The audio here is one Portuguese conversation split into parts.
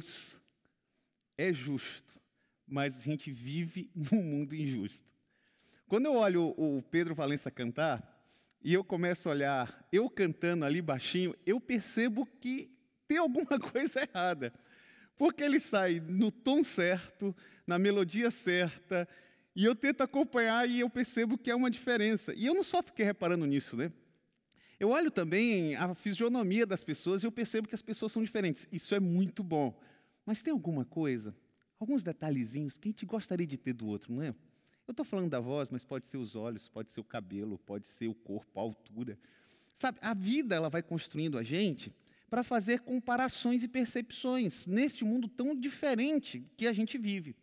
Deus é justo, mas a gente vive num mundo injusto. Quando eu olho o Pedro Valença cantar, e eu começo a olhar, eu cantando ali baixinho, eu percebo que tem alguma coisa errada. Porque ele sai no tom certo, na melodia certa, e eu tento acompanhar e eu percebo que é uma diferença. E eu não só fiquei reparando nisso, né? Eu olho também a fisionomia das pessoas e eu percebo que as pessoas são diferentes. Isso é muito bom. Mas tem alguma coisa, alguns detalhezinhos que a gente gostaria de ter do outro, não é? Eu estou falando da voz, mas pode ser os olhos, pode ser o cabelo, pode ser o corpo, a altura. Sabe, a vida ela vai construindo a gente para fazer comparações e percepções neste mundo tão diferente que a gente vive.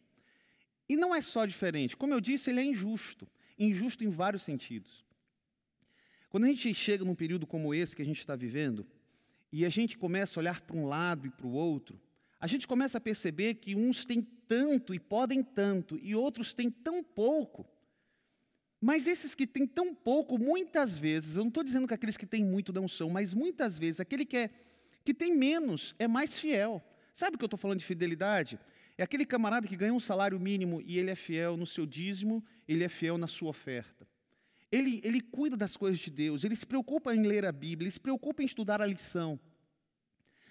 E não é só diferente, como eu disse, ele é injusto injusto em vários sentidos. Quando a gente chega num período como esse que a gente está vivendo, e a gente começa a olhar para um lado e para o outro, a gente começa a perceber que uns têm tanto e podem tanto, e outros têm tão pouco. Mas esses que têm tão pouco, muitas vezes, eu não estou dizendo que aqueles que têm muito não são, mas muitas vezes aquele que, é, que tem menos é mais fiel. Sabe o que eu estou falando de fidelidade? É aquele camarada que ganha um salário mínimo e ele é fiel no seu dízimo, ele é fiel na sua oferta. Ele, ele cuida das coisas de Deus, ele se preocupa em ler a Bíblia, ele se preocupa em estudar a lição.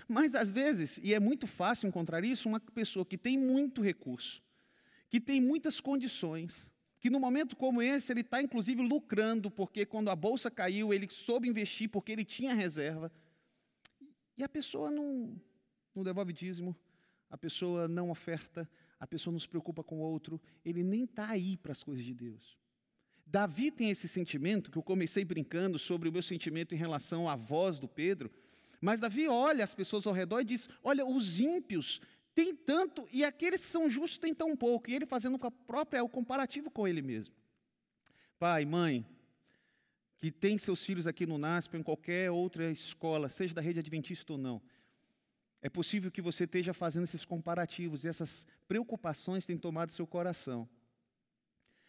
Mas às vezes, e é muito fácil encontrar isso, uma pessoa que tem muito recurso, que tem muitas condições, que no momento como esse ele está inclusive lucrando, porque quando a bolsa caiu ele soube investir porque ele tinha reserva, e a pessoa não, não devolve dízimo, a pessoa não oferta, a pessoa não se preocupa com o outro, ele nem está aí para as coisas de Deus. Davi tem esse sentimento, que eu comecei brincando sobre o meu sentimento em relação à voz do Pedro, mas Davi olha as pessoas ao redor e diz: Olha, os ímpios têm tanto e aqueles que são justos têm tão pouco. E ele fazendo com a própria, o comparativo com ele mesmo. Pai, mãe, que tem seus filhos aqui no NASP ou em qualquer outra escola, seja da rede adventista ou não, é possível que você esteja fazendo esses comparativos e essas preocupações têm tomado seu coração.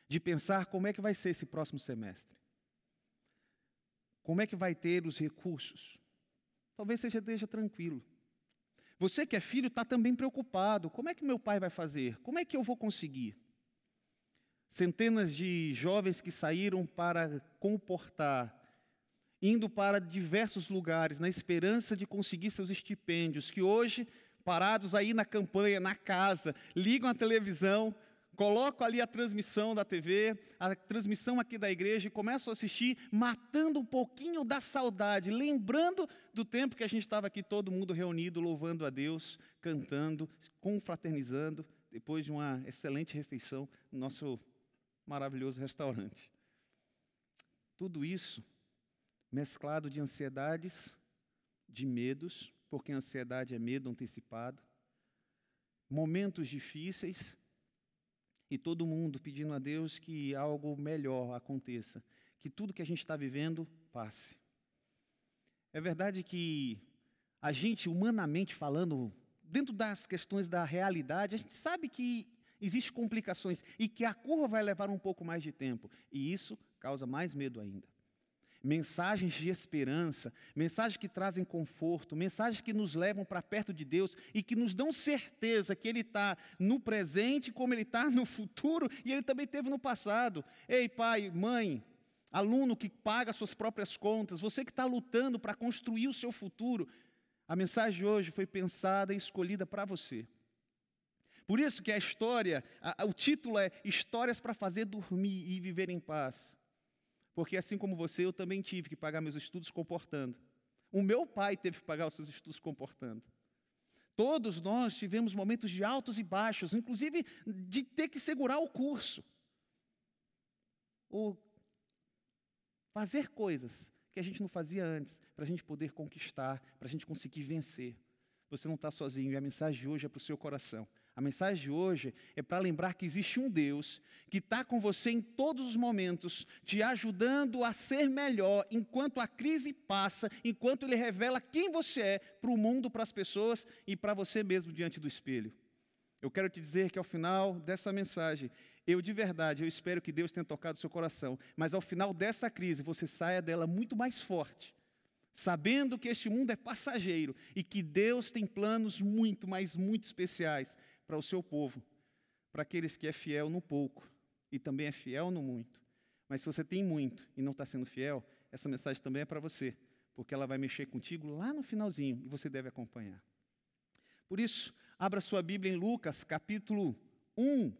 De pensar como é que vai ser esse próximo semestre. Como é que vai ter os recursos? talvez você esteja tranquilo. Você que é filho está também preocupado: como é que meu pai vai fazer? Como é que eu vou conseguir? Centenas de jovens que saíram para comportar, indo para diversos lugares, na esperança de conseguir seus estipêndios, que hoje, parados aí na campanha, na casa, ligam a televisão coloco ali a transmissão da TV, a transmissão aqui da igreja e começo a assistir, matando um pouquinho da saudade, lembrando do tempo que a gente estava aqui todo mundo reunido, louvando a Deus, cantando, confraternizando, depois de uma excelente refeição no nosso maravilhoso restaurante. Tudo isso mesclado de ansiedades, de medos, porque a ansiedade é medo antecipado, momentos difíceis e todo mundo pedindo a Deus que algo melhor aconteça, que tudo que a gente está vivendo passe. É verdade que a gente, humanamente falando, dentro das questões da realidade, a gente sabe que existem complicações e que a curva vai levar um pouco mais de tempo, e isso causa mais medo ainda mensagens de esperança, mensagens que trazem conforto, mensagens que nos levam para perto de Deus e que nos dão certeza que Ele está no presente, como Ele está no futuro e Ele também teve no passado. Ei, pai, mãe, aluno que paga suas próprias contas, você que está lutando para construir o seu futuro, a mensagem de hoje foi pensada e escolhida para você. Por isso que a história, a, o título é Histórias para fazer dormir e viver em paz. Porque assim como você, eu também tive que pagar meus estudos comportando. O meu pai teve que pagar os seus estudos comportando. Todos nós tivemos momentos de altos e baixos, inclusive de ter que segurar o curso. Ou fazer coisas que a gente não fazia antes, para a gente poder conquistar, para a gente conseguir vencer. Você não está sozinho e a mensagem de hoje é para o seu coração. A mensagem de hoje é para lembrar que existe um Deus que está com você em todos os momentos, te ajudando a ser melhor enquanto a crise passa, enquanto Ele revela quem você é para o mundo, para as pessoas e para você mesmo diante do espelho. Eu quero te dizer que ao final dessa mensagem, eu de verdade, eu espero que Deus tenha tocado seu coração, mas ao final dessa crise você saia dela muito mais forte, sabendo que este mundo é passageiro e que Deus tem planos muito, mas muito especiais para o seu povo, para aqueles que é fiel no pouco e também é fiel no muito. Mas se você tem muito e não está sendo fiel, essa mensagem também é para você, porque ela vai mexer contigo lá no finalzinho e você deve acompanhar. Por isso, abra sua Bíblia em Lucas, capítulo 1.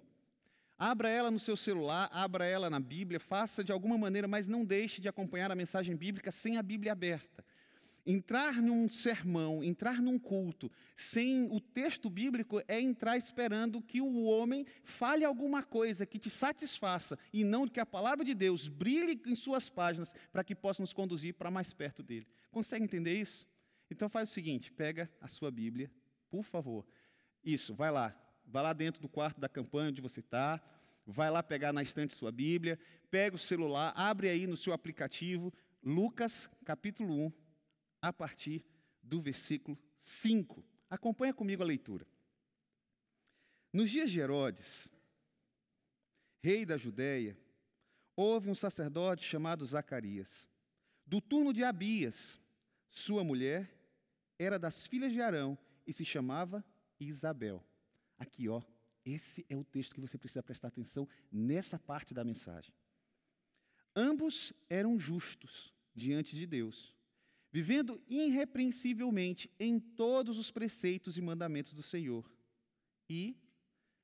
Abra ela no seu celular, abra ela na Bíblia, faça de alguma maneira, mas não deixe de acompanhar a mensagem bíblica sem a Bíblia aberta. Entrar num sermão, entrar num culto, sem o texto bíblico, é entrar esperando que o homem fale alguma coisa que te satisfaça e não que a palavra de Deus brilhe em suas páginas para que possa nos conduzir para mais perto dele. Consegue entender isso? Então faz o seguinte: pega a sua Bíblia, por favor. Isso, vai lá. Vai lá dentro do quarto da campanha onde você está, vai lá pegar na estante sua Bíblia, pega o celular, abre aí no seu aplicativo, Lucas capítulo 1 a partir do versículo 5. Acompanha comigo a leitura. Nos dias de Herodes, rei da Judéia, houve um sacerdote chamado Zacarias, do turno de Abias. Sua mulher era das filhas de Arão e se chamava Isabel. Aqui, ó, esse é o texto que você precisa prestar atenção nessa parte da mensagem. Ambos eram justos diante de Deus vivendo irrepreensivelmente em todos os preceitos e mandamentos do Senhor. E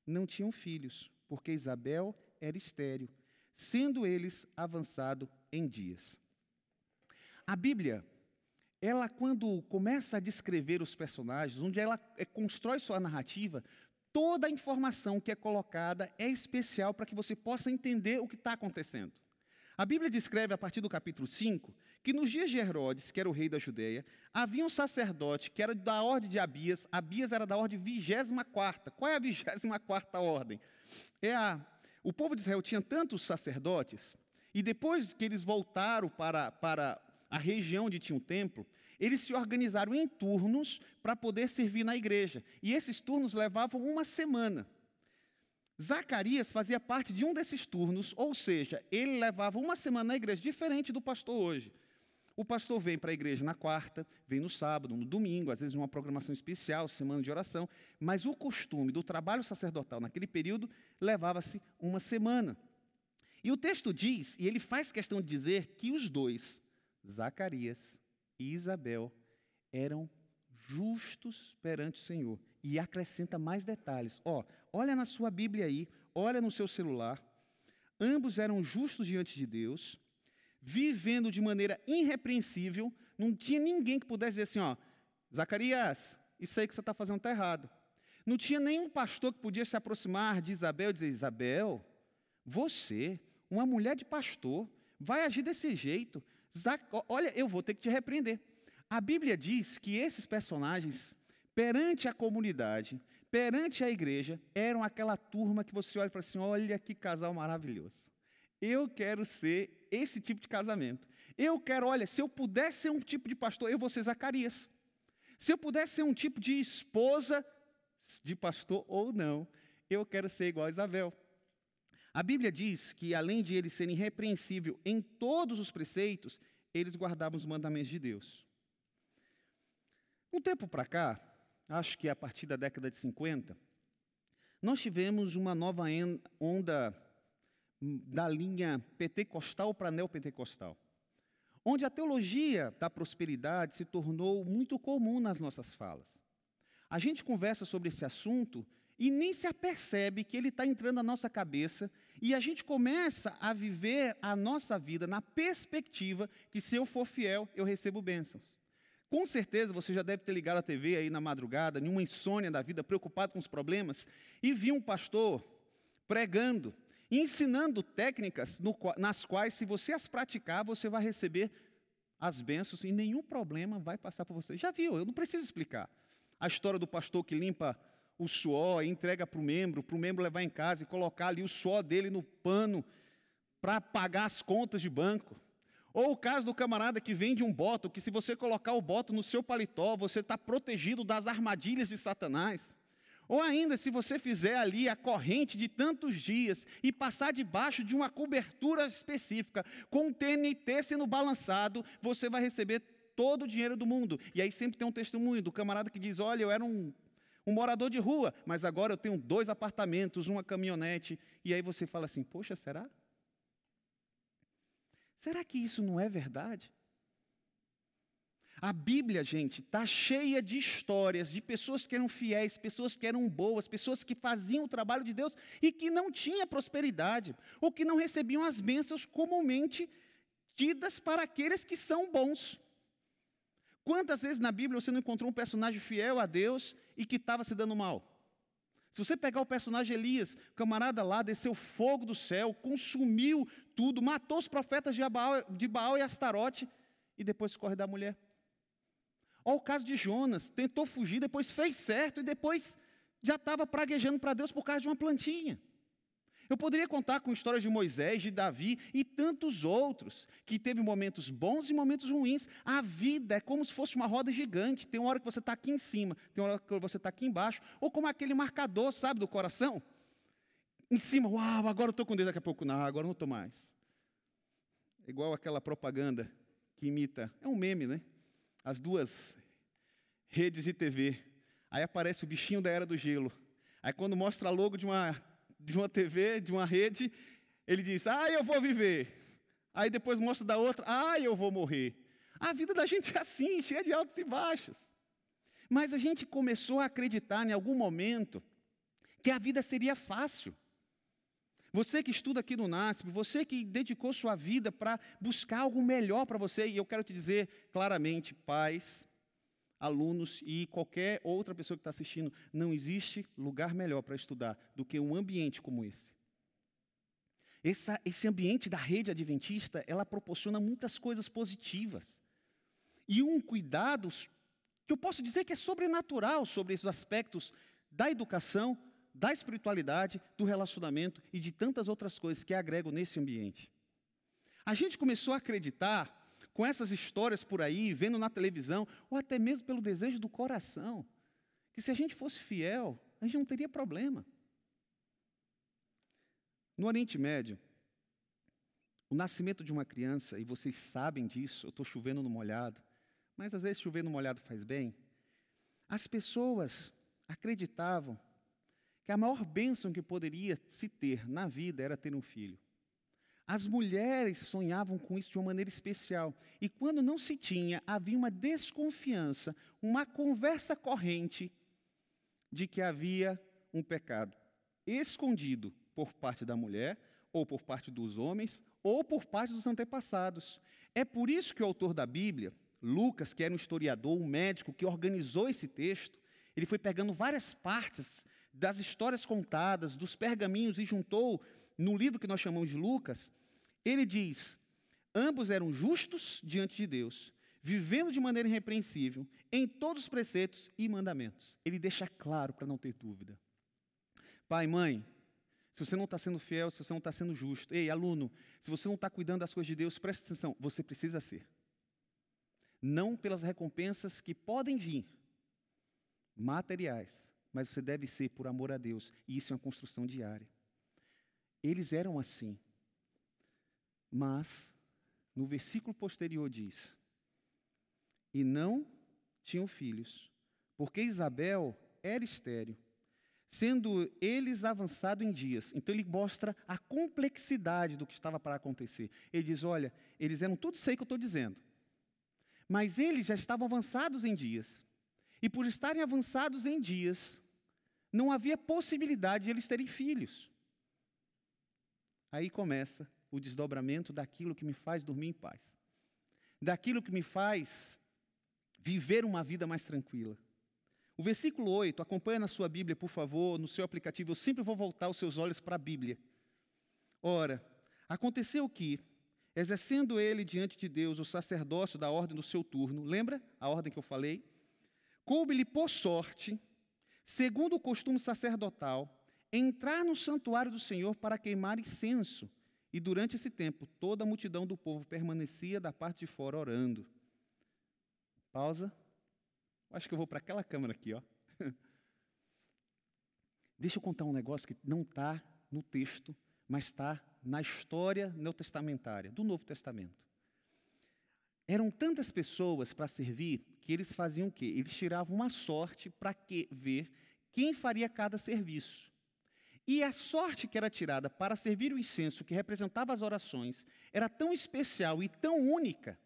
não tinham filhos, porque Isabel era estéril, sendo eles avançado em dias. A Bíblia, ela quando começa a descrever os personagens, onde ela é, constrói sua narrativa, toda a informação que é colocada é especial para que você possa entender o que está acontecendo. A Bíblia descreve, a partir do capítulo 5, que nos dias de Herodes, que era o rei da Judéia, havia um sacerdote que era da ordem de Abias. Abias era da ordem 24. Qual é a 24 ordem? É a, o povo de Israel tinha tantos sacerdotes, e depois que eles voltaram para, para a região onde tinha um templo, eles se organizaram em turnos para poder servir na igreja. E esses turnos levavam uma semana. Zacarias fazia parte de um desses turnos, ou seja, ele levava uma semana na igreja, diferente do pastor hoje. O pastor vem para a igreja na quarta, vem no sábado, no domingo, às vezes numa programação especial, semana de oração, mas o costume do trabalho sacerdotal naquele período levava-se uma semana. E o texto diz, e ele faz questão de dizer, que os dois, Zacarias e Isabel, eram justos perante o Senhor. E acrescenta mais detalhes. Ó, olha na sua Bíblia aí, olha no seu celular. Ambos eram justos diante de Deus vivendo de maneira irrepreensível, não tinha ninguém que pudesse dizer assim: ó, Zacarias, isso aí que você está fazendo está errado. Não tinha nenhum pastor que podia se aproximar de Isabel e dizer: Isabel, você, uma mulher de pastor, vai agir desse jeito. Zac... Olha, eu vou ter que te repreender. A Bíblia diz que esses personagens, perante a comunidade, perante a igreja, eram aquela turma que você olha e fala assim: olha que casal maravilhoso. Eu quero ser esse tipo de casamento. Eu quero, olha, se eu pudesse ser um tipo de pastor, eu vou ser Zacarias. Se eu pudesse ser um tipo de esposa de pastor ou não, eu quero ser igual a Isabel. A Bíblia diz que, além de eles serem irrepreensível em todos os preceitos, eles guardavam os mandamentos de Deus. Um tempo para cá, acho que a partir da década de 50, nós tivemos uma nova onda da linha pentecostal para neopentecostal, onde a teologia da prosperidade se tornou muito comum nas nossas falas. A gente conversa sobre esse assunto e nem se apercebe que ele está entrando na nossa cabeça e a gente começa a viver a nossa vida na perspectiva que se eu for fiel, eu recebo bênçãos. Com certeza você já deve ter ligado a TV aí na madrugada, numa insônia da vida, preocupado com os problemas, e viu um pastor pregando ensinando técnicas no, nas quais, se você as praticar, você vai receber as bênçãos e nenhum problema vai passar por você. Já viu, eu não preciso explicar. A história do pastor que limpa o suor e entrega para o membro, para o membro levar em casa e colocar ali o suor dele no pano para pagar as contas de banco. Ou o caso do camarada que vende um boto, que se você colocar o boto no seu paletó, você está protegido das armadilhas de Satanás. Ou ainda, se você fizer ali a corrente de tantos dias e passar debaixo de uma cobertura específica, com o TNT sendo balançado, você vai receber todo o dinheiro do mundo. E aí sempre tem um testemunho do camarada que diz: Olha, eu era um, um morador de rua, mas agora eu tenho dois apartamentos, uma caminhonete. E aí você fala assim: Poxa, será? Será que isso não é verdade? A Bíblia, gente, está cheia de histórias de pessoas que eram fiéis, pessoas que eram boas, pessoas que faziam o trabalho de Deus e que não tinham prosperidade, ou que não recebiam as bênçãos comumente tidas para aqueles que são bons. Quantas vezes na Bíblia você não encontrou um personagem fiel a Deus e que estava se dando mal? Se você pegar o personagem Elias, o camarada lá desceu fogo do céu, consumiu tudo, matou os profetas de Baal, de Baal e Astarote, e depois corre da mulher. Ou o caso de Jonas, tentou fugir, depois fez certo e depois já estava praguejando para Deus por causa de uma plantinha. Eu poderia contar com histórias de Moisés, de Davi e tantos outros, que teve momentos bons e momentos ruins. A vida é como se fosse uma roda gigante. Tem uma hora que você está aqui em cima, tem uma hora que você está aqui embaixo, ou como aquele marcador, sabe, do coração? Em cima, uau, agora eu estou com Deus, daqui a pouco, não, agora eu não estou mais. igual aquela propaganda que imita, é um meme, né? as duas redes de TV. Aí aparece o bichinho da era do gelo. Aí quando mostra logo de uma, de uma TV, de uma rede, ele diz: Ah, eu vou viver. Aí depois mostra da outra: Ah, eu vou morrer. A vida da gente é assim, cheia de altos e baixos. Mas a gente começou a acreditar em algum momento que a vida seria fácil. Você que estuda aqui no NASP, você que dedicou sua vida para buscar algo melhor para você, e eu quero te dizer claramente, pais, alunos e qualquer outra pessoa que está assistindo, não existe lugar melhor para estudar do que um ambiente como esse. Essa, esse ambiente da rede adventista, ela proporciona muitas coisas positivas. E um cuidado que eu posso dizer que é sobrenatural sobre esses aspectos da educação, da espiritualidade, do relacionamento e de tantas outras coisas que agrego nesse ambiente. A gente começou a acreditar com essas histórias por aí, vendo na televisão, ou até mesmo pelo desejo do coração, que se a gente fosse fiel, a gente não teria problema. No Oriente Médio, o nascimento de uma criança, e vocês sabem disso, eu estou chovendo no molhado, mas às vezes chover no molhado faz bem. As pessoas acreditavam que a maior bênção que poderia se ter na vida era ter um filho. As mulheres sonhavam com isso de uma maneira especial. E quando não se tinha, havia uma desconfiança, uma conversa corrente de que havia um pecado escondido por parte da mulher, ou por parte dos homens, ou por parte dos antepassados. É por isso que o autor da Bíblia, Lucas, que era um historiador, um médico que organizou esse texto, ele foi pegando várias partes das histórias contadas, dos pergaminhos e juntou no livro que nós chamamos de Lucas, ele diz: ambos eram justos diante de Deus, vivendo de maneira irrepreensível em todos os preceitos e mandamentos. Ele deixa claro para não ter dúvida. Pai, mãe, se você não está sendo fiel, se você não está sendo justo, ei, aluno, se você não está cuidando das coisas de Deus, preste atenção, você precisa ser. Não pelas recompensas que podem vir, materiais, mas você deve ser por amor a Deus. E isso é uma construção diária. Eles eram assim. Mas, no versículo posterior diz: E não tinham filhos, porque Isabel era estéreo, sendo eles avançados em dias. Então, ele mostra a complexidade do que estava para acontecer. Ele diz: Olha, eles eram tudo sei que eu estou dizendo, mas eles já estavam avançados em dias. E por estarem avançados em dias, não havia possibilidade de eles terem filhos. Aí começa o desdobramento daquilo que me faz dormir em paz, daquilo que me faz viver uma vida mais tranquila. O versículo 8, acompanha na sua Bíblia, por favor, no seu aplicativo, eu sempre vou voltar os seus olhos para a Bíblia. Ora, aconteceu que, exercendo ele diante de Deus o sacerdócio da ordem do seu turno, lembra a ordem que eu falei? Coube-lhe por sorte segundo o costume sacerdotal, entrar no santuário do Senhor para queimar incenso. E durante esse tempo, toda a multidão do povo permanecia da parte de fora orando. Pausa. Acho que eu vou para aquela câmera aqui, ó. Deixa eu contar um negócio que não está no texto, mas está na história neotestamentária, do Novo Testamento. Eram tantas pessoas para servir que eles faziam o quê? Eles tiravam uma sorte para ver quem faria cada serviço. E a sorte que era tirada para servir o incenso, que representava as orações, era tão especial e tão única,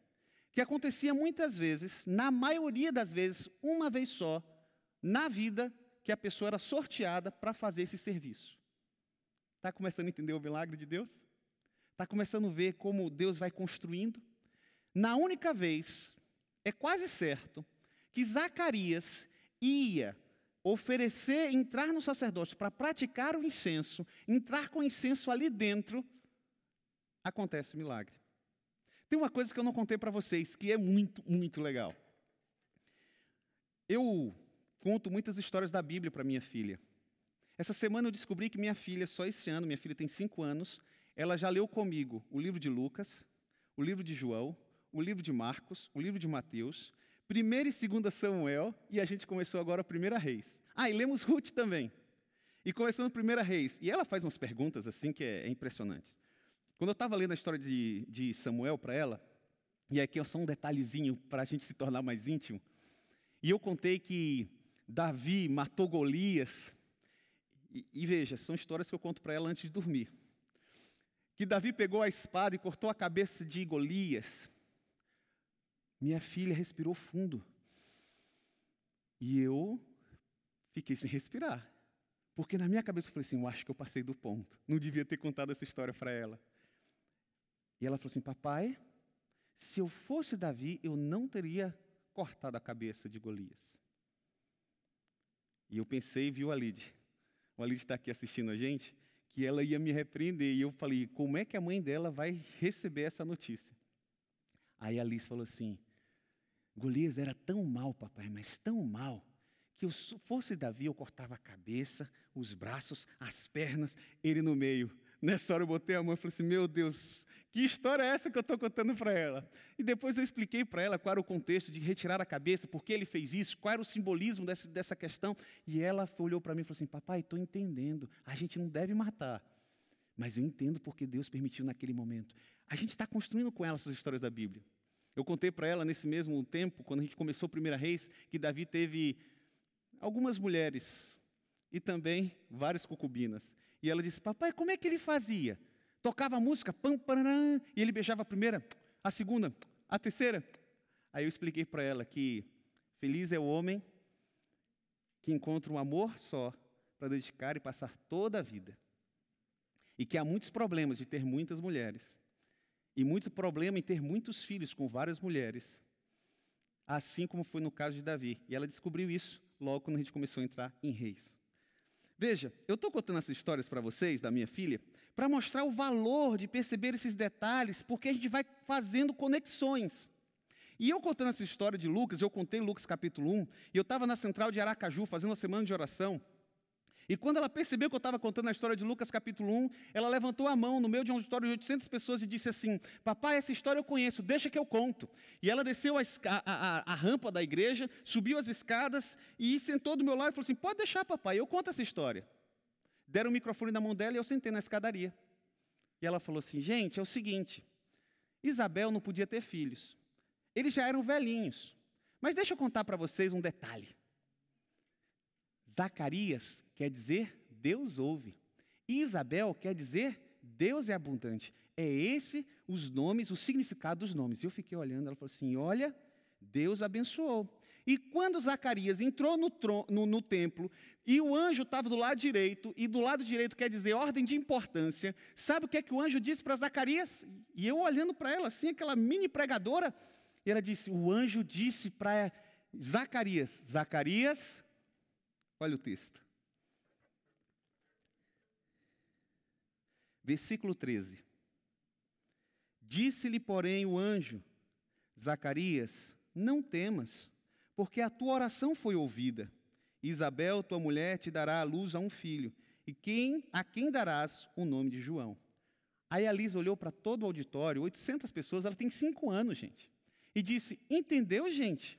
que acontecia muitas vezes, na maioria das vezes, uma vez só, na vida, que a pessoa era sorteada para fazer esse serviço. Está começando a entender o milagre de Deus? Está começando a ver como Deus vai construindo? na única vez, é quase certo, que Zacarias ia oferecer, entrar no sacerdócio para praticar o incenso, entrar com o incenso ali dentro, acontece o milagre. Tem uma coisa que eu não contei para vocês, que é muito, muito legal. Eu conto muitas histórias da Bíblia para minha filha. Essa semana eu descobri que minha filha, só esse ano, minha filha tem cinco anos, ela já leu comigo o livro de Lucas, o livro de João, o livro de Marcos, o livro de Mateus, Primeira e Segunda Samuel, e a gente começou agora a Primeira Reis. Ah, e lemos Ruth também. E começando Primeira Reis. E ela faz umas perguntas assim que é, é impressionantes. Quando eu estava lendo a história de, de Samuel para ela, e aqui é só um detalhezinho para a gente se tornar mais íntimo, e eu contei que Davi matou Golias, e, e veja, são histórias que eu conto para ela antes de dormir. Que Davi pegou a espada e cortou a cabeça de Golias, minha filha respirou fundo. E eu fiquei sem respirar. Porque na minha cabeça eu falei assim: eu acho que eu passei do ponto. Não devia ter contado essa história para ela. E ela falou assim: papai, se eu fosse Davi, eu não teria cortado a cabeça de Golias. E eu pensei, e vi o Alide. O Alide está aqui assistindo a gente, que ela ia me repreender. E eu falei: como é que a mãe dela vai receber essa notícia? Aí a Alice falou assim: Golias era tão mal, papai, mas tão mal, que eu, se fosse Davi, eu cortava a cabeça, os braços, as pernas, ele no meio. Nessa hora eu botei a mão e falei assim: Meu Deus, que história é essa que eu estou contando para ela? E depois eu expliquei para ela qual era o contexto de retirar a cabeça, por que ele fez isso, qual era o simbolismo dessa, dessa questão. E ela olhou para mim e falou assim: Papai, estou entendendo, a gente não deve matar. Mas eu entendo porque Deus permitiu naquele momento. A gente está construindo com ela essas histórias da Bíblia. Eu contei para ela nesse mesmo tempo, quando a gente começou a Primeira Reis, que Davi teve algumas mulheres e também várias concubinas. E ela disse: Papai, como é que ele fazia? Tocava a música, pam, pararam, e ele beijava a primeira, a segunda, a terceira. Aí eu expliquei para ela que feliz é o homem que encontra um amor só para dedicar e passar toda a vida. E que há muitos problemas de ter muitas mulheres e muito problema em ter muitos filhos com várias mulheres, assim como foi no caso de Davi. E ela descobriu isso logo quando a gente começou a entrar em Reis. Veja, eu estou contando essas histórias para vocês, da minha filha, para mostrar o valor de perceber esses detalhes, porque a gente vai fazendo conexões. E eu contando essa história de Lucas, eu contei Lucas capítulo 1, e eu estava na central de Aracaju fazendo a semana de oração. E quando ela percebeu que eu estava contando a história de Lucas capítulo 1, ela levantou a mão no meio de um auditório de 800 pessoas e disse assim: Papai, essa história eu conheço, deixa que eu conto. E ela desceu a, a, a, a rampa da igreja, subiu as escadas e sentou do meu lado e falou assim: Pode deixar, papai, eu conto essa história. Deram o microfone na mão dela e eu sentei na escadaria. E ela falou assim: Gente, é o seguinte, Isabel não podia ter filhos. Eles já eram velhinhos. Mas deixa eu contar para vocês um detalhe. Zacarias quer dizer Deus ouve. Isabel quer dizer Deus é abundante. É esse os nomes, o significado dos nomes. Eu fiquei olhando, ela falou assim: olha, Deus abençoou. E quando Zacarias entrou no, trono, no, no templo e o anjo estava do lado direito, e do lado direito quer dizer ordem de importância, sabe o que é que o anjo disse para Zacarias? E eu olhando para ela assim, aquela mini pregadora, ela disse: o anjo disse para Zacarias, Zacarias, olha o texto, Versículo 13. Disse-lhe, porém, o anjo: Zacarias, não temas, porque a tua oração foi ouvida. Isabel, tua mulher, te dará à luz a um filho, e quem a quem darás o nome de João. Aí a Liz olhou para todo o auditório, 800 pessoas, ela tem cinco anos, gente, e disse: Entendeu, gente?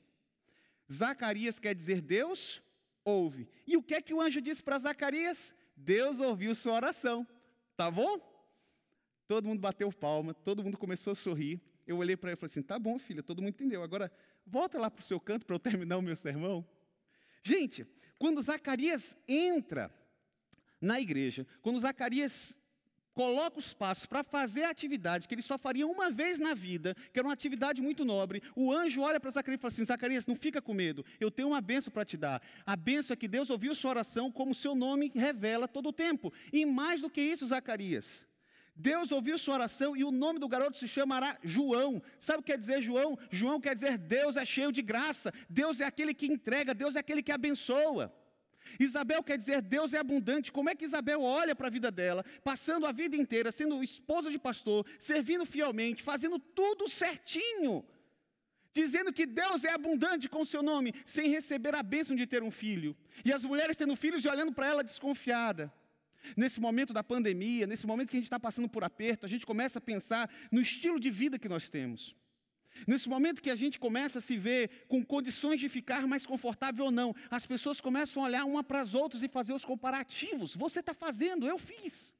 Zacarias quer dizer Deus ouve. E o que é que o anjo disse para Zacarias? Deus ouviu sua oração. Tá bom? Todo mundo bateu palma, todo mundo começou a sorrir. Eu olhei para ele e falei assim: tá bom, filha, todo mundo entendeu. Agora, volta lá para o seu canto para eu terminar o meu sermão. Gente, quando Zacarias entra na igreja, quando Zacarias coloca os passos para fazer a atividade que ele só faria uma vez na vida, que era uma atividade muito nobre, o anjo olha para Zacarias e fala assim: Zacarias, não fica com medo, eu tenho uma benção para te dar. A benção é que Deus ouviu sua oração, como seu nome revela todo o tempo. E mais do que isso, Zacarias, Deus ouviu sua oração e o nome do garoto se chamará João. Sabe o que quer dizer João? João quer dizer Deus é cheio de graça, Deus é aquele que entrega, Deus é aquele que abençoa. Isabel quer dizer Deus é abundante. Como é que Isabel olha para a vida dela, passando a vida inteira sendo esposa de pastor, servindo fielmente, fazendo tudo certinho, dizendo que Deus é abundante com o seu nome, sem receber a bênção de ter um filho. E as mulheres tendo filhos e olhando para ela desconfiada. Nesse momento da pandemia, nesse momento que a gente está passando por aperto, a gente começa a pensar no estilo de vida que nós temos. Nesse momento que a gente começa a se ver com condições de ficar mais confortável ou não, as pessoas começam a olhar uma para as outras e fazer os comparativos. Você está fazendo, eu fiz.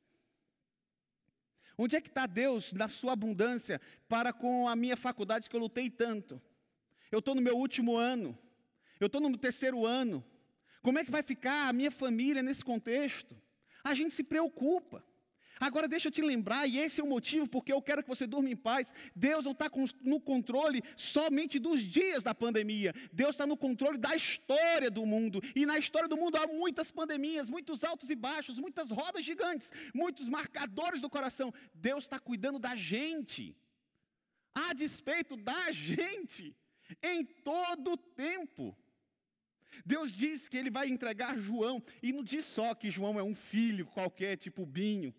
Onde é que está Deus na sua abundância para com a minha faculdade que eu lutei tanto? Eu estou no meu último ano, eu estou no terceiro ano. Como é que vai ficar a minha família nesse contexto? A gente se preocupa. Agora deixa eu te lembrar, e esse é o motivo porque eu quero que você durma em paz. Deus não está no controle somente dos dias da pandemia. Deus está no controle da história do mundo. E na história do mundo há muitas pandemias, muitos altos e baixos, muitas rodas gigantes, muitos marcadores do coração. Deus está cuidando da gente. A despeito da gente, em todo o tempo. Deus diz que ele vai entregar João, e não diz só que João é um filho qualquer, tipo Binho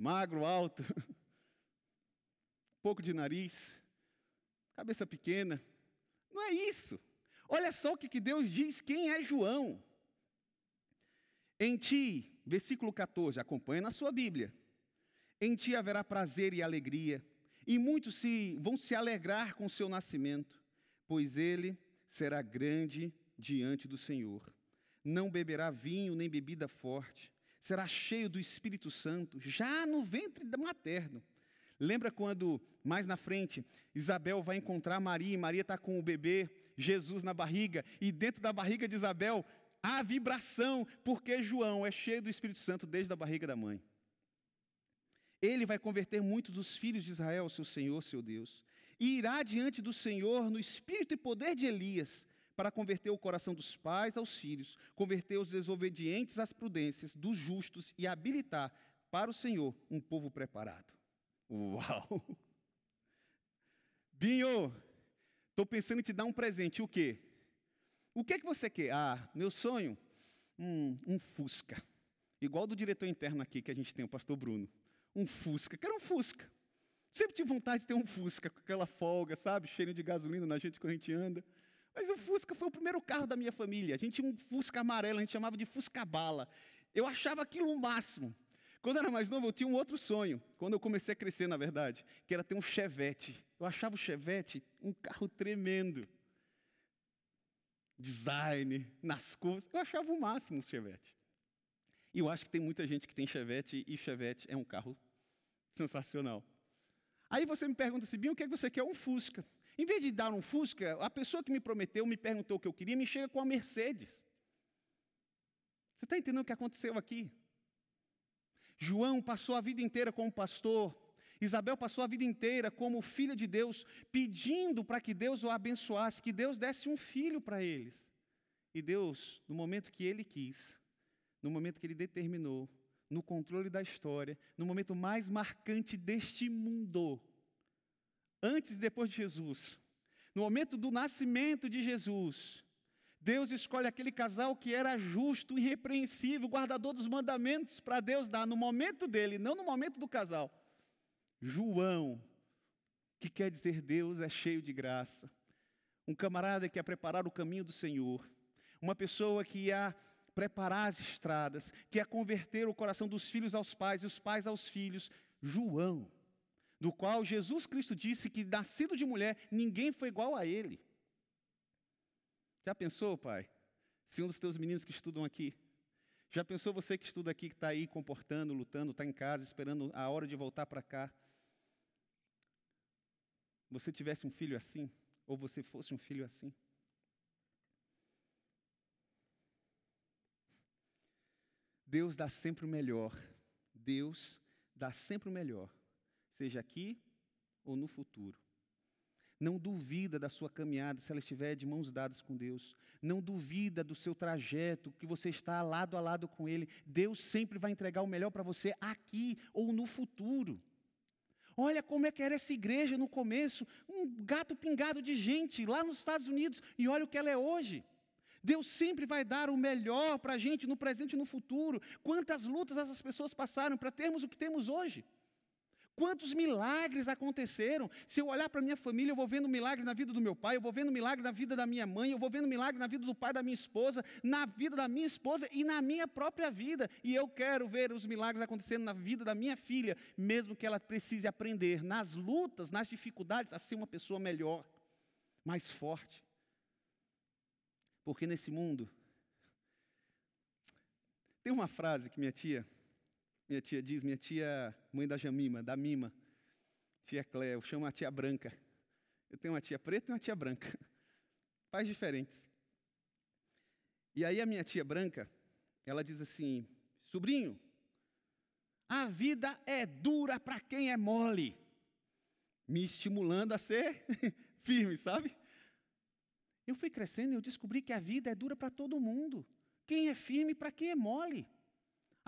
magro, alto, pouco de nariz, cabeça pequena. Não é isso. Olha só o que Deus diz: quem é João? Em ti, versículo 14, acompanha na sua Bíblia. Em ti haverá prazer e alegria, e muitos se, vão se alegrar com o seu nascimento, pois ele será grande diante do Senhor. Não beberá vinho nem bebida forte, será cheio do Espírito Santo já no ventre materno. Lembra quando, mais na frente, Isabel vai encontrar Maria e Maria está com o bebê, Jesus na barriga, e dentro da barriga de Isabel há vibração, porque João é cheio do Espírito Santo desde a barriga da mãe. Ele vai converter muitos dos filhos de Israel ao seu Senhor, seu Deus, e irá diante do Senhor no espírito e poder de Elias, para converter o coração dos pais aos filhos, converter os desobedientes às prudências, dos justos e habilitar para o Senhor um povo preparado. Uau! Binho, estou pensando em te dar um presente. O quê? O que é que você quer? Ah, meu sonho? Hum, um Fusca. Igual do diretor interno aqui que a gente tem, o pastor Bruno. Um Fusca. Quero um Fusca. Sempre tive vontade de ter um Fusca, com aquela folga, sabe? Cheiro de gasolina na gente quando a gente anda. Mas o Fusca foi o primeiro carro da minha família. A gente tinha um Fusca amarelo, a gente chamava de Fusca Bala. Eu achava aquilo o máximo. Quando eu era mais novo, eu tinha um outro sonho, quando eu comecei a crescer, na verdade, que era ter um Chevette. Eu achava o Chevette um carro tremendo. Design, nas curvas, eu achava o máximo o Chevette. E eu acho que tem muita gente que tem Chevette e Chevette é um carro sensacional. Aí você me pergunta, assim, Binho, o que é que você quer? Um Fusca. Em vez de dar um Fusca, a pessoa que me prometeu, me perguntou o que eu queria, me chega com a Mercedes. Você está entendendo o que aconteceu aqui? João passou a vida inteira como pastor. Isabel passou a vida inteira como filha de Deus, pedindo para que Deus o abençoasse, que Deus desse um filho para eles. E Deus, no momento que ele quis, no momento que ele determinou, no controle da história, no momento mais marcante deste mundo, antes e depois de Jesus. No momento do nascimento de Jesus, Deus escolhe aquele casal que era justo, irrepreensível, guardador dos mandamentos para Deus dar no momento dele, não no momento do casal. João, que quer dizer Deus é cheio de graça. Um camarada que ia preparar o caminho do Senhor. Uma pessoa que ia preparar as estradas, que ia converter o coração dos filhos aos pais e os pais aos filhos. João do qual Jesus Cristo disse que, nascido de mulher, ninguém foi igual a ele. Já pensou, pai? Se um dos teus meninos que estudam aqui, já pensou você que estuda aqui, que está aí comportando, lutando, está em casa, esperando a hora de voltar para cá, você tivesse um filho assim? Ou você fosse um filho assim? Deus dá sempre o melhor. Deus dá sempre o melhor seja aqui ou no futuro. Não duvida da sua caminhada se ela estiver de mãos dadas com Deus. Não duvida do seu trajeto, que você está lado a lado com Ele. Deus sempre vai entregar o melhor para você aqui ou no futuro. Olha como é que era essa igreja no começo, um gato pingado de gente lá nos Estados Unidos, e olha o que ela é hoje. Deus sempre vai dar o melhor para a gente no presente e no futuro. Quantas lutas essas pessoas passaram para termos o que temos hoje? Quantos milagres aconteceram? Se eu olhar para minha família, eu vou vendo milagre na vida do meu pai, eu vou vendo milagre na vida da minha mãe, eu vou vendo milagre na vida do pai da minha esposa, na vida da minha esposa e na minha própria vida. E eu quero ver os milagres acontecendo na vida da minha filha, mesmo que ela precise aprender nas lutas, nas dificuldades, a ser uma pessoa melhor, mais forte. Porque nesse mundo tem uma frase que minha tia minha tia diz, minha tia, mãe da Jamima, da Mima, tia Clé, eu chamo a tia branca. Eu tenho uma tia preta e uma tia branca. Pais diferentes. E aí a minha tia branca, ela diz assim: sobrinho, a vida é dura para quem é mole. Me estimulando a ser firme, sabe? Eu fui crescendo e eu descobri que a vida é dura para todo mundo. Quem é firme para quem é mole.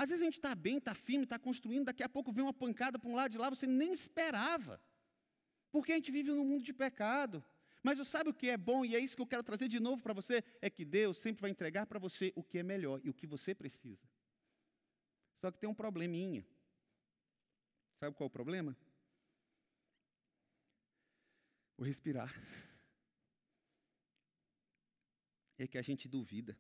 Às vezes a gente está bem, está firme, está construindo, daqui a pouco vem uma pancada para um lado de lá, você nem esperava. Porque a gente vive num mundo de pecado. Mas eu sabe o que é bom, e é isso que eu quero trazer de novo para você: é que Deus sempre vai entregar para você o que é melhor e o que você precisa. Só que tem um probleminha. Sabe qual é o problema? O respirar. É que a gente duvida.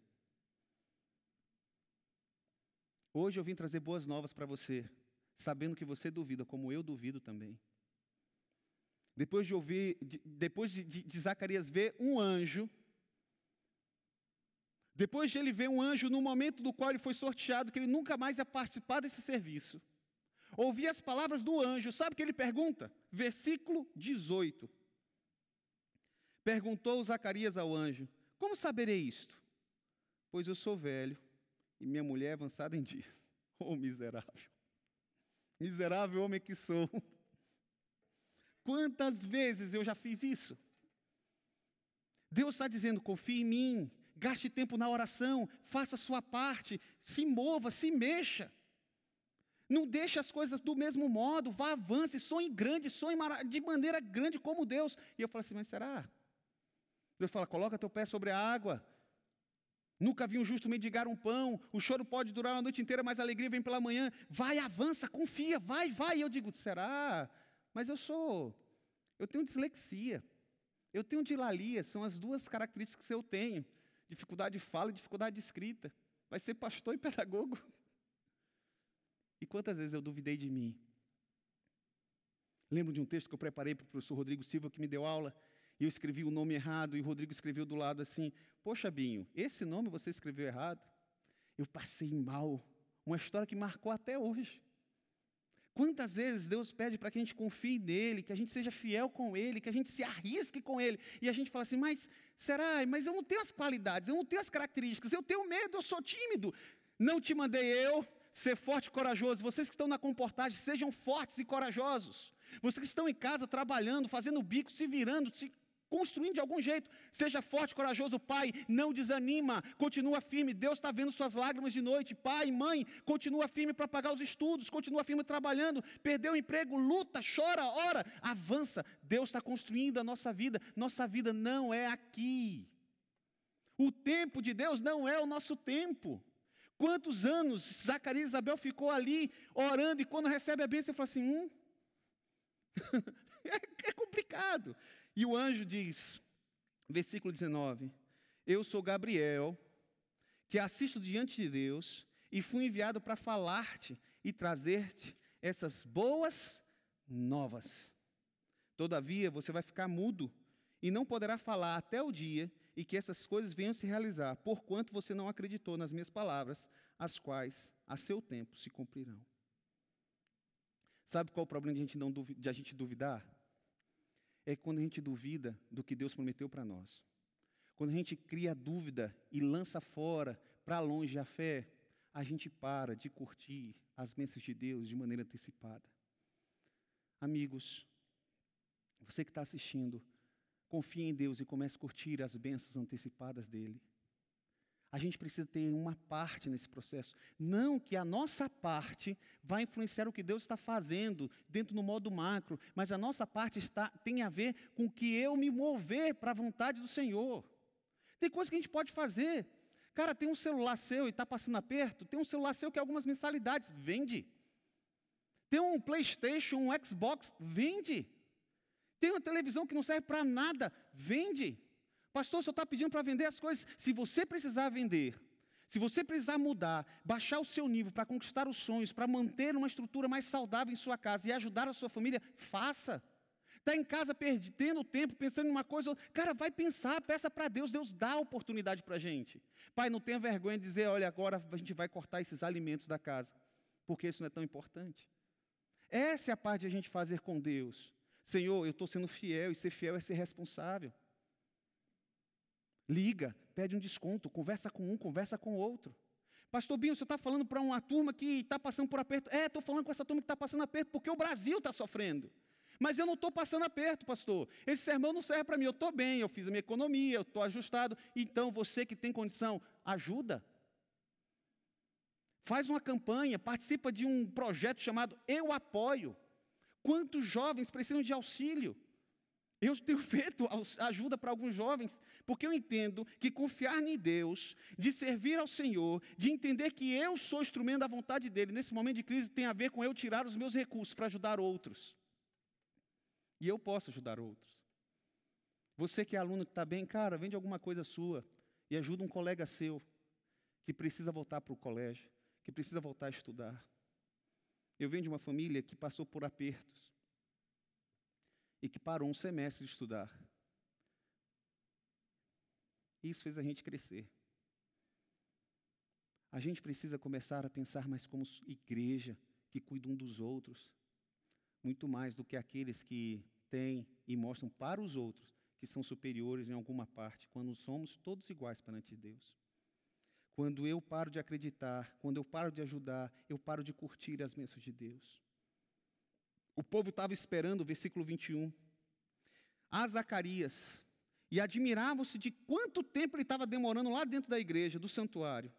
Hoje eu vim trazer boas novas para você, sabendo que você duvida, como eu duvido também. Depois de ouvir, depois de, de, de Zacarias ver um anjo, depois de ele ver um anjo no momento do qual ele foi sorteado, que ele nunca mais ia participar desse serviço, ouvir as palavras do anjo, sabe o que ele pergunta? Versículo 18. Perguntou Zacarias ao anjo: Como saberei isto? Pois eu sou velho e minha mulher é avançada em dias. Oh, miserável! Miserável homem que sou! Quantas vezes eu já fiz isso? Deus está dizendo: confie em mim, gaste tempo na oração, faça a sua parte, se mova, se mexa. Não deixe as coisas do mesmo modo, vá avance, sonhe grande, sonhe de maneira grande como Deus. E eu falo assim, mas será? Deus fala, coloca teu pé sobre a água, Nunca vi um justo mendigar um pão. O choro pode durar uma noite inteira, mas a alegria vem pela manhã. Vai, avança, confia, vai, vai. E eu digo, será? Mas eu sou. Eu tenho dislexia. Eu tenho dilalia. São as duas características que eu tenho: dificuldade de fala e dificuldade de escrita. Vai ser pastor e pedagogo. E quantas vezes eu duvidei de mim? Lembro de um texto que eu preparei para o professor Rodrigo Silva, que me deu aula e eu escrevi o nome errado, e o Rodrigo escreveu do lado assim: Poxa, Binho, esse nome você escreveu errado? Eu passei mal. Uma história que marcou até hoje. Quantas vezes Deus pede para que a gente confie nele, que a gente seja fiel com ele, que a gente se arrisque com ele, e a gente fala assim: Mas será? Mas eu não tenho as qualidades, eu não tenho as características, eu tenho medo, eu sou tímido. Não te mandei eu, ser forte e corajoso. Vocês que estão na comportagem, sejam fortes e corajosos. Vocês que estão em casa trabalhando, fazendo bico, se virando, se construindo de algum jeito. Seja forte, corajoso, pai, não desanima, continua firme. Deus está vendo suas lágrimas de noite. Pai, mãe, continua firme para pagar os estudos, continua firme trabalhando. Perdeu o emprego, luta, chora, ora, avança. Deus está construindo a nossa vida. Nossa vida não é aqui. O tempo de Deus não é o nosso tempo. Quantos anos Zacarias e Isabel ficou ali orando e quando recebe a bênção, ele fala assim: hum, é, complicado. E o anjo diz, versículo 19: Eu sou Gabriel, que assisto diante de Deus, e fui enviado para falar-te e trazer-te essas boas novas. Todavia, você vai ficar mudo e não poderá falar até o dia e que essas coisas venham se realizar, porquanto você não acreditou nas minhas palavras, as quais a seu tempo se cumprirão. Sabe qual é o problema de a gente, não de a gente duvidar? é quando a gente duvida do que Deus prometeu para nós. Quando a gente cria dúvida e lança fora, para longe a fé, a gente para de curtir as bênçãos de Deus de maneira antecipada. Amigos, você que está assistindo, confie em Deus e comece a curtir as bênçãos antecipadas dele a gente precisa ter uma parte nesse processo. Não que a nossa parte vai influenciar o que Deus está fazendo dentro do modo macro, mas a nossa parte está, tem a ver com que eu me mover para a vontade do Senhor. Tem coisas que a gente pode fazer. Cara, tem um celular seu e está passando aperto, tem um celular seu que é algumas mensalidades, vende. Tem um Playstation, um Xbox, vende. Tem uma televisão que não serve para nada, vende. Pastor, o senhor está pedindo para vender as coisas. Se você precisar vender, se você precisar mudar, baixar o seu nível para conquistar os sonhos, para manter uma estrutura mais saudável em sua casa e ajudar a sua família, faça. Está em casa perdendo tempo, pensando em uma coisa. Cara, vai pensar, peça para Deus. Deus dá a oportunidade para a gente. Pai, não tenha vergonha de dizer: olha, agora a gente vai cortar esses alimentos da casa, porque isso não é tão importante. Essa é a parte de a gente fazer com Deus. Senhor, eu estou sendo fiel, e ser fiel é ser responsável. Liga, pede um desconto, conversa com um, conversa com outro. Pastor Binho, você está falando para uma turma que está passando por aperto. É, estou falando com essa turma que está passando aperto porque o Brasil está sofrendo. Mas eu não estou passando aperto, pastor. Esse sermão não serve para mim. Eu estou bem, eu fiz a minha economia, eu estou ajustado. Então você que tem condição, ajuda. Faz uma campanha, participa de um projeto chamado Eu Apoio. Quantos jovens precisam de auxílio? Eu tenho feito ajuda para alguns jovens, porque eu entendo que confiar em Deus, de servir ao Senhor, de entender que eu sou instrumento da vontade dele nesse momento de crise tem a ver com eu tirar os meus recursos para ajudar outros. E eu posso ajudar outros. Você que é aluno que está bem, cara, vende alguma coisa sua e ajuda um colega seu que precisa voltar para o colégio, que precisa voltar a estudar. Eu venho de uma família que passou por apertos e que parou um semestre de estudar. Isso fez a gente crescer. A gente precisa começar a pensar mais como igreja que cuida um dos outros, muito mais do que aqueles que têm e mostram para os outros que são superiores em alguma parte, quando somos todos iguais perante Deus. Quando eu paro de acreditar, quando eu paro de ajudar, eu paro de curtir as bênçãos de Deus. O povo estava esperando, versículo 21. A Zacarias, e admiravam-se de quanto tempo ele estava demorando lá dentro da igreja, do santuário.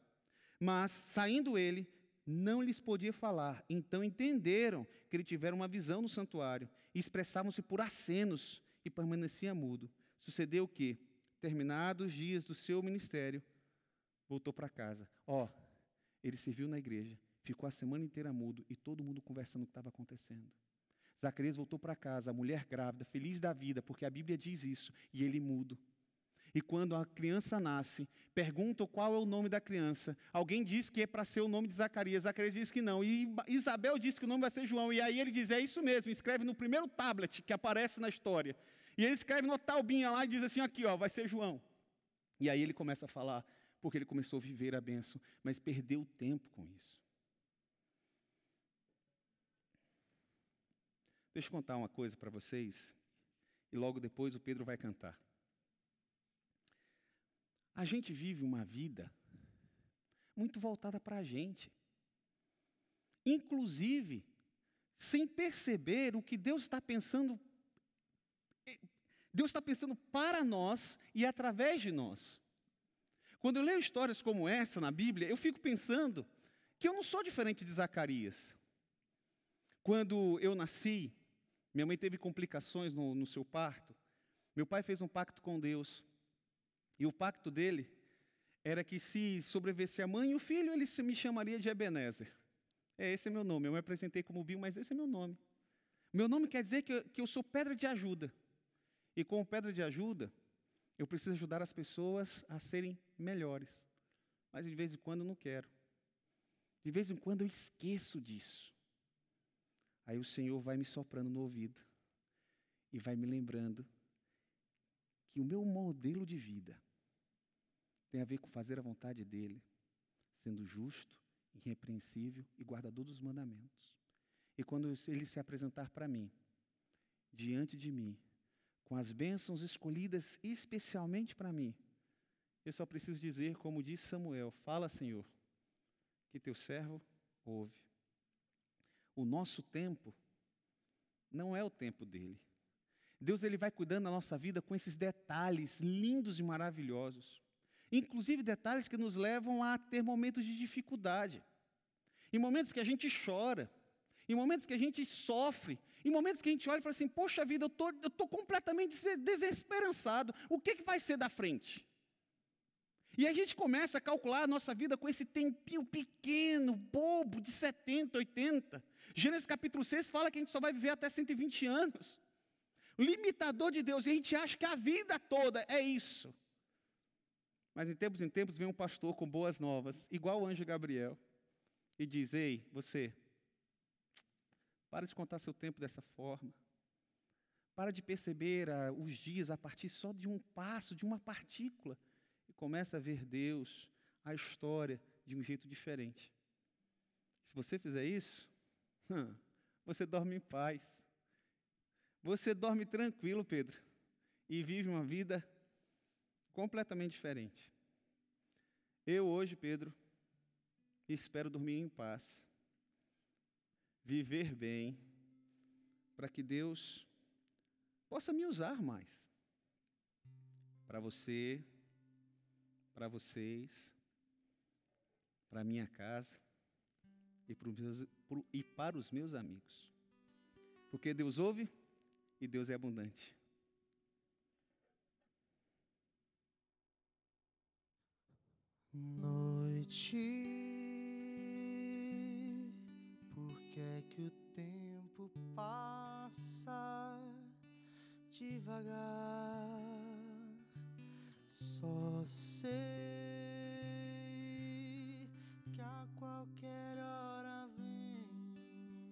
Mas, saindo ele, não lhes podia falar. Então entenderam que ele tivera uma visão no santuário, e expressavam-se por acenos, e permanecia mudo. Sucedeu o quê? terminados os dias do seu ministério, voltou para casa. Ó, oh, ele serviu na igreja, ficou a semana inteira mudo, e todo mundo conversando o que estava acontecendo. Zacarias voltou para casa, a mulher grávida, feliz da vida, porque a Bíblia diz isso, e ele mudo. E quando a criança nasce, perguntam qual é o nome da criança. Alguém diz que é para ser o nome de Zacarias, Zacarias diz que não. E Isabel diz que o nome vai ser João. E aí ele diz: é isso mesmo, escreve no primeiro tablet que aparece na história. E ele escreve no talbinha lá e diz assim: aqui, ó, vai ser João. E aí ele começa a falar, porque ele começou a viver a benção, mas perdeu tempo com isso. Deixa eu contar uma coisa para vocês, e logo depois o Pedro vai cantar. A gente vive uma vida muito voltada para a gente. Inclusive, sem perceber o que Deus está pensando, eh, Deus está pensando para nós e através de nós. Quando eu leio histórias como essa na Bíblia, eu fico pensando que eu não sou diferente de Zacarias. Quando eu nasci, minha mãe teve complicações no, no seu parto. Meu pai fez um pacto com Deus. E o pacto dele era que se sobrevivesse a mãe e o filho, ele me chamaria de Ebenezer. É, esse é meu nome. Eu me apresentei como Bill, mas esse é meu nome. Meu nome quer dizer que eu, que eu sou pedra de ajuda. E como pedra de ajuda, eu preciso ajudar as pessoas a serem melhores. Mas de vez em quando eu não quero. De vez em quando eu esqueço disso. Aí o Senhor vai me soprando no ouvido e vai me lembrando que o meu modelo de vida tem a ver com fazer a vontade dele, sendo justo, irrepreensível e guardador dos mandamentos. E quando ele se apresentar para mim, diante de mim, com as bênçãos escolhidas especialmente para mim, eu só preciso dizer, como diz Samuel: Fala, Senhor, que teu servo ouve. O nosso tempo não é o tempo dele. Deus ele vai cuidando da nossa vida com esses detalhes lindos e maravilhosos. Inclusive detalhes que nos levam a ter momentos de dificuldade. Em momentos que a gente chora, em momentos que a gente sofre, em momentos que a gente olha e fala assim: Poxa vida, eu tô, estou tô completamente desesperançado, o que, é que vai ser da frente? E a gente começa a calcular a nossa vida com esse tempinho pequeno, bobo, de 70, 80. Gênesis capítulo 6 fala que a gente só vai viver até 120 anos. Limitador de Deus, e a gente acha que a vida toda é isso. Mas em tempos em tempos vem um pastor com boas novas, igual o anjo Gabriel, e diz: Ei, você, para de contar seu tempo dessa forma. Para de perceber ah, os dias a partir só de um passo, de uma partícula começa a ver Deus, a história, de um jeito diferente. Se você fizer isso, você dorme em paz. Você dorme tranquilo, Pedro, e vive uma vida completamente diferente. Eu hoje, Pedro, espero dormir em paz, viver bem, para que Deus possa me usar mais. Para você, para vocês, para minha casa e, meus, pro, e para os meus amigos. Porque Deus ouve e Deus é abundante. Noite, por que é que o tempo passa devagar? Só sei que a qualquer hora vem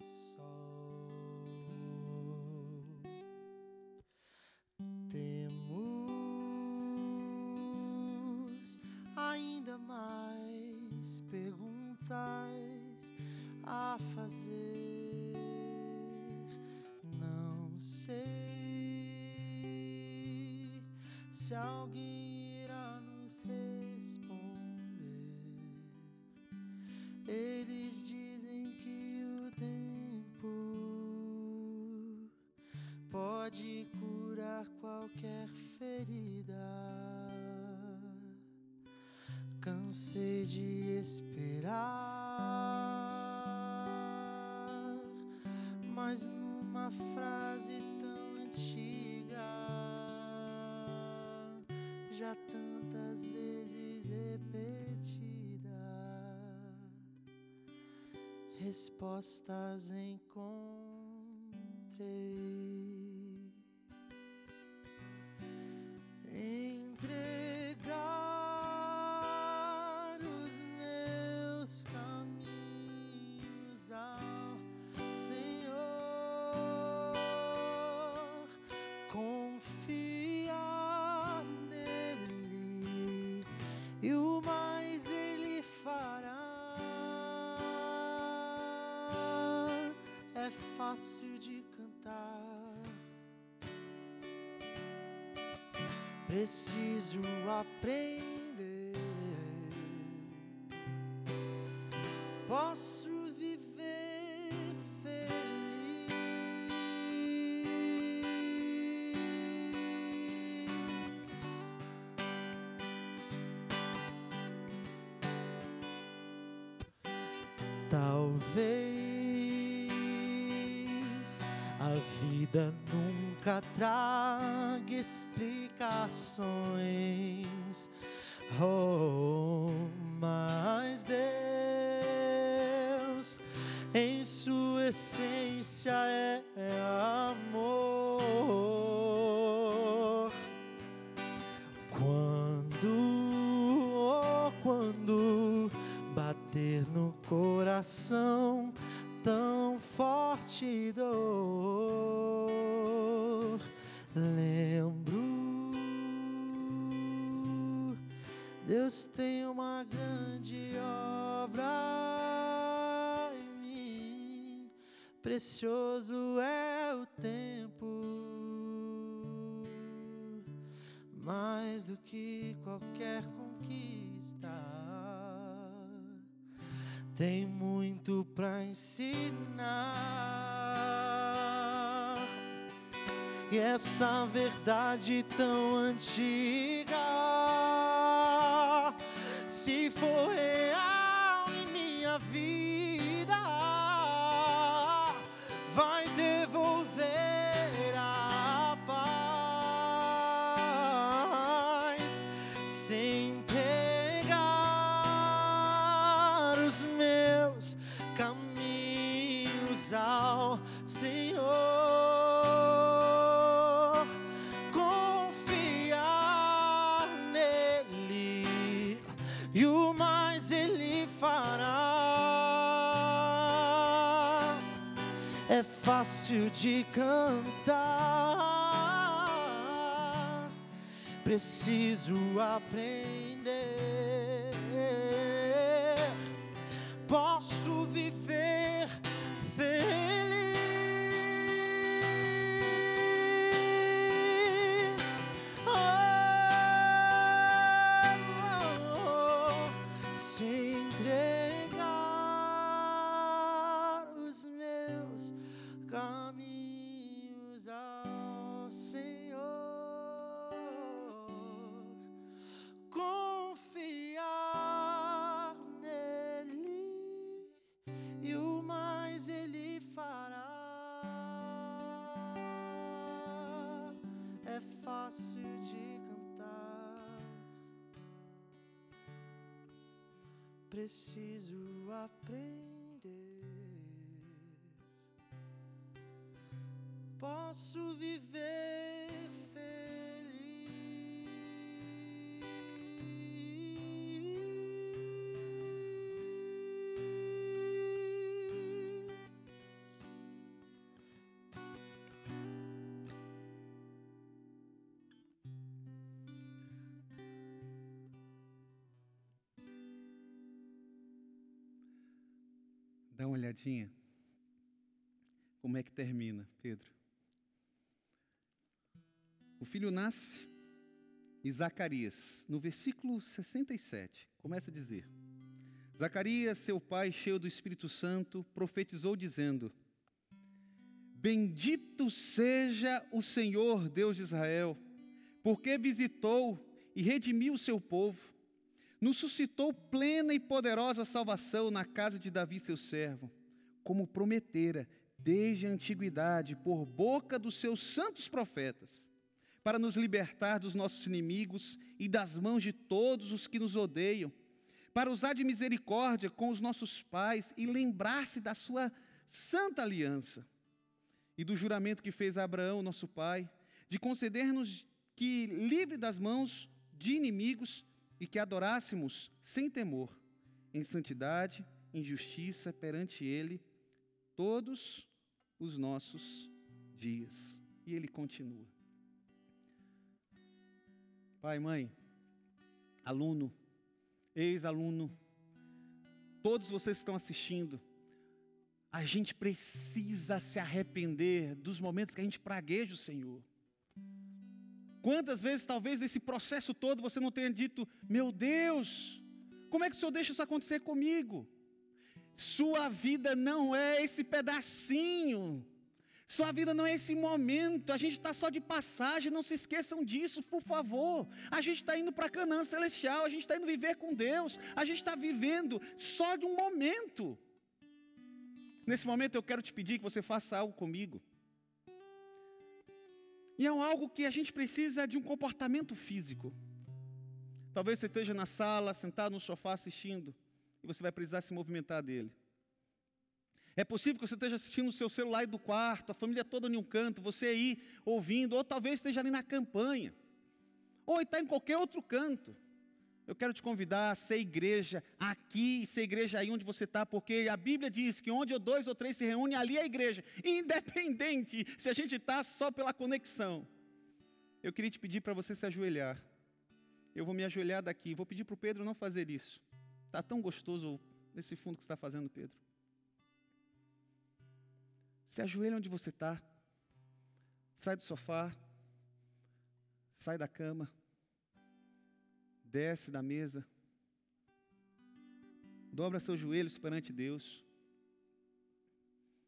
sol. Temos ainda mais perguntas a fazer. Não sei se alguém cansei de esperar, mas numa frase tão antiga, já tantas vezes repetida, respostas encontradas Talvez a vida nunca traga explicações, oh, mas Deus, em sua essência, é amor. coração tão forte dor. Lembro, Deus tem uma grande obra em mim, precioso é o tempo, mais do que qualquer conquista tem muito para ensinar. E essa verdade tão antiga, se for ao Senhor. Confiar nele e o mais ele fará. É fácil de cantar, preciso aprender. Dá uma olhadinha. Como é que termina, Pedro? O filho nasce e Zacarias, no versículo 67, começa a dizer: Zacarias, seu pai, cheio do Espírito Santo, profetizou dizendo: Bendito seja o Senhor Deus de Israel, porque visitou e redimiu o seu povo nos suscitou plena e poderosa salvação na casa de Davi, seu servo, como prometera desde a antiguidade, por boca dos seus santos profetas, para nos libertar dos nossos inimigos e das mãos de todos os que nos odeiam, para usar de misericórdia com os nossos pais e lembrar-se da sua santa aliança e do juramento que fez a Abraão, nosso pai, de conceder-nos que, livre das mãos de inimigos, e que adorássemos sem temor, em santidade, em justiça perante Ele, todos os nossos dias. E ele continua. Pai, mãe, aluno, ex-aluno, todos vocês que estão assistindo, a gente precisa se arrepender dos momentos que a gente pragueja o Senhor. Quantas vezes, talvez, nesse processo todo, você não tenha dito: Meu Deus, como é que o Senhor deixa isso acontecer comigo? Sua vida não é esse pedacinho, sua vida não é esse momento, a gente está só de passagem, não se esqueçam disso, por favor. A gente está indo para Canaã Celestial, a gente está indo viver com Deus, a gente está vivendo só de um momento. Nesse momento eu quero te pedir que você faça algo comigo. E é algo que a gente precisa de um comportamento físico. Talvez você esteja na sala, sentado no sofá assistindo, e você vai precisar se movimentar dele. É possível que você esteja assistindo o seu celular do quarto, a família toda em um canto, você aí ouvindo, ou talvez esteja ali na campanha, ou está em qualquer outro canto. Eu quero te convidar a ser igreja aqui e ser igreja aí onde você está, porque a Bíblia diz que onde dois ou três se reúnem, ali é a igreja, independente se a gente está só pela conexão. Eu queria te pedir para você se ajoelhar. Eu vou me ajoelhar daqui. Vou pedir para o Pedro não fazer isso. Está tão gostoso esse fundo que você está fazendo, Pedro. Se ajoelha onde você está. Sai do sofá. Sai da cama desce da mesa, dobra seus joelhos perante Deus,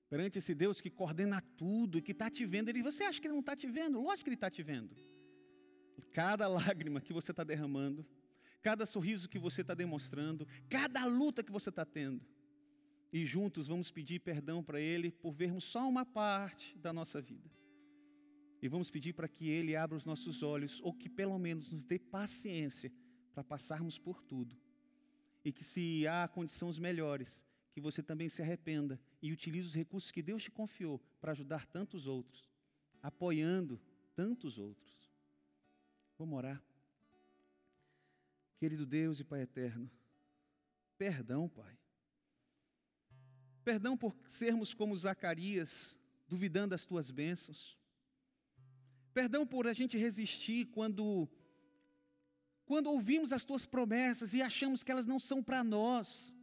perante esse Deus que coordena tudo e que está te vendo. Ele, você acha que ele não está te vendo? Lógico que ele está te vendo. Cada lágrima que você está derramando, cada sorriso que você está demonstrando, cada luta que você está tendo. E juntos vamos pedir perdão para Ele por vermos só uma parte da nossa vida. E vamos pedir para que Ele abra os nossos olhos, ou que pelo menos nos dê paciência para passarmos por tudo. E que se há condições melhores, que você também se arrependa e utilize os recursos que Deus te confiou para ajudar tantos outros, apoiando tantos outros. Vamos orar. Querido Deus e Pai eterno, perdão, Pai. Perdão por sermos como Zacarias, duvidando das tuas bênçãos. Perdão por a gente resistir quando quando ouvimos as tuas promessas e achamos que elas não são para nós,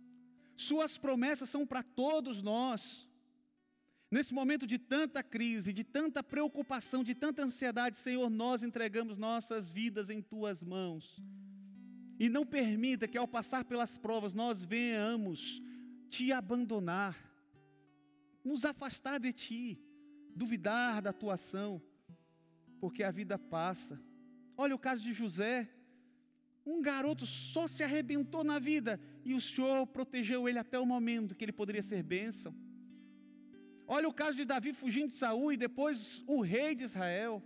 suas promessas são para todos nós. Nesse momento de tanta crise, de tanta preocupação, de tanta ansiedade, Senhor, nós entregamos nossas vidas em tuas mãos. E não permita que ao passar pelas provas nós venhamos te abandonar, nos afastar de ti, duvidar da tua ação, porque a vida passa. Olha o caso de José. Um garoto só se arrebentou na vida e o Senhor protegeu ele até o momento que ele poderia ser bênção. Olha o caso de Davi fugindo de Saul e depois o rei de Israel.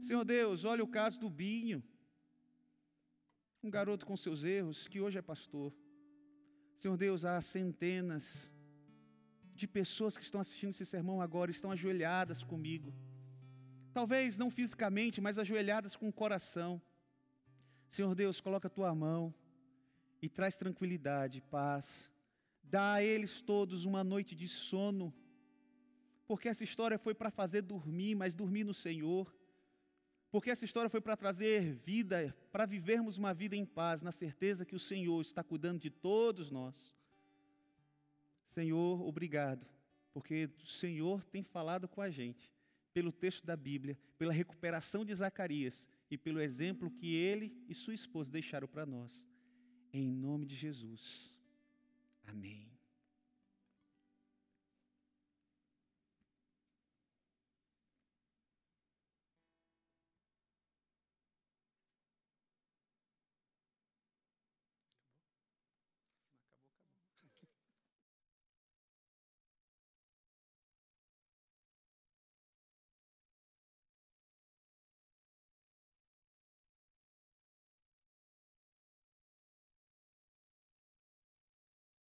Senhor Deus, olha o caso do Binho. Um garoto com seus erros que hoje é pastor. Senhor Deus, há centenas de pessoas que estão assistindo esse sermão agora, estão ajoelhadas comigo. Talvez não fisicamente, mas ajoelhadas com o coração Senhor Deus, coloca a tua mão e traz tranquilidade, paz. Dá a eles todos uma noite de sono, porque essa história foi para fazer dormir, mas dormir no Senhor. Porque essa história foi para trazer vida, para vivermos uma vida em paz, na certeza que o Senhor está cuidando de todos nós. Senhor, obrigado, porque o Senhor tem falado com a gente, pelo texto da Bíblia, pela recuperação de Zacarias, e pelo exemplo que ele e sua esposa deixaram para nós. Em nome de Jesus. Amém.